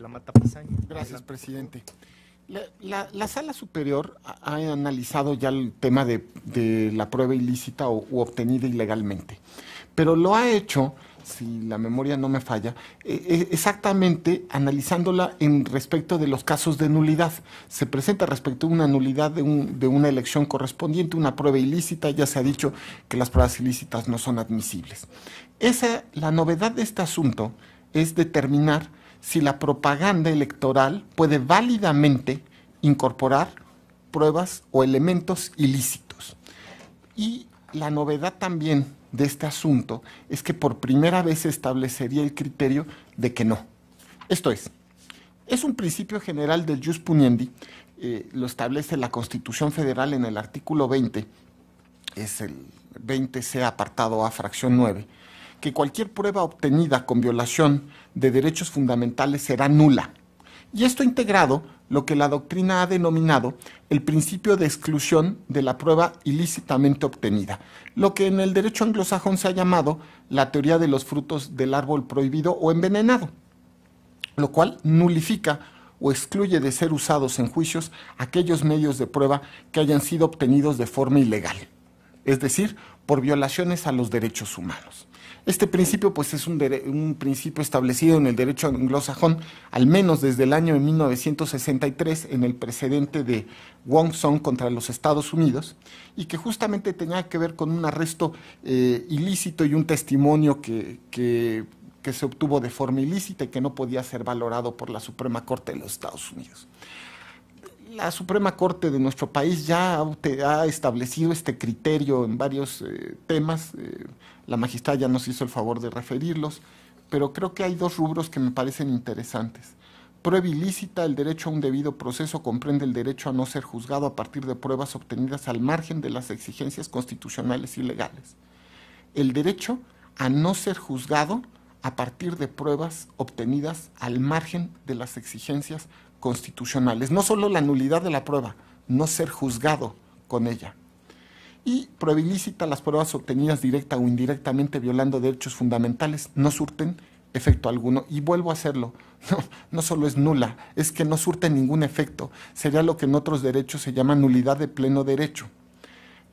la Mata Gracias, presidente. La, sala superior ha, analizado ya el tema de, la prueba ilícita o, u obtenida ilegalmente, pero lo ha hecho, si la memoria no me falla, e, e, exactamente analizándola en respecto de los casos de nulidad. Se presenta respecto a una nulidad de, de una elección correspondiente, una prueba ilícita, ya se ha dicho que las pruebas ilícitas no son admisibles. Esa, la novedad de este asunto es determinar si la propaganda electoral puede válidamente incorporar pruebas o elementos ilícitos. Y la novedad también de este asunto es que por primera vez se establecería el criterio de que no. Esto es, es un principio general del jus puniendi, eh, lo establece la Constitución Federal en el artículo 20, es el 20C apartado A, fracción 9, que cualquier prueba obtenida con violación de derechos fundamentales será nula. Y esto ha integrado lo que la doctrina ha denominado el principio de exclusión de la prueba ilícitamente obtenida, lo que en el derecho anglosajón se ha llamado la teoría de los frutos del árbol prohibido o envenenado, lo cual nulifica o excluye de ser usados en juicios aquellos medios de prueba que hayan sido obtenidos de forma ilegal es decir, por violaciones a los derechos humanos. Este principio pues es un, principio establecido en el derecho anglosajón, al menos desde el año de 1963 en el precedente de Wong Song contra los Estados Unidos y que justamente tenía que ver con un arresto eh, ilícito y un testimonio que, que, que se obtuvo de forma ilícita y que no podía ser valorado por la Suprema Corte de los Estados Unidos la Suprema Corte de nuestro país ya ha, establecido este criterio en varios eh, temas. Eh, la magistrada ya nos hizo el favor de referirlos, pero creo que hay dos rubros que me parecen interesantes. Prueba ilícita, el derecho a un debido proceso comprende el derecho a no ser juzgado a partir de pruebas obtenidas al margen de las exigencias constitucionales y legales. El derecho a no ser juzgado a partir de pruebas obtenidas al margen de las exigencias constitucionales. No solo la nulidad de la prueba, no ser juzgado con ella. Y prueba ilícita, las pruebas obtenidas directa o indirectamente violando derechos fundamentales no surten efecto alguno. Y vuelvo a hacerlo, no, no solo es nula, es que no surte ningún efecto. Sería lo que en otros derechos se llama nulidad de pleno derecho.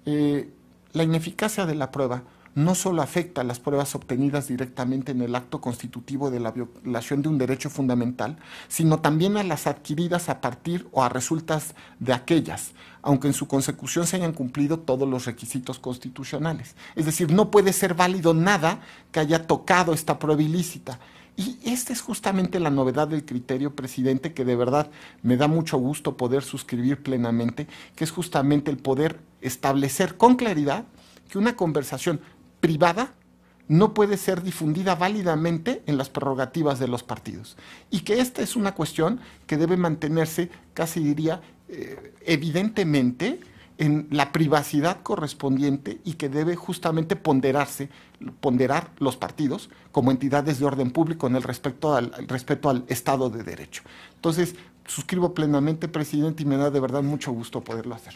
Eh, la ineficacia de la prueba no solo afecta a las pruebas obtenidas directamente en el acto constitutivo de la violación de un derecho fundamental, sino también a las adquiridas a partir o a resultas de aquellas, aunque en su consecución se hayan cumplido todos los requisitos constitucionales. Es decir, no puede ser válido nada que haya tocado esta prueba ilícita. Y esta es justamente la novedad del criterio, presidente, que de verdad me da mucho gusto poder suscribir plenamente, que es justamente el poder establecer con claridad que una conversación privada no puede ser difundida válidamente en las prerrogativas de los partidos. Y que esta es una cuestión que debe mantenerse, casi diría, eh, evidentemente en la privacidad correspondiente y que debe justamente ponderarse, ponderar los partidos como entidades de orden público en el respecto al, respecto al Estado de Derecho. Entonces, suscribo plenamente, presidente, y me da de verdad mucho gusto poderlo hacer.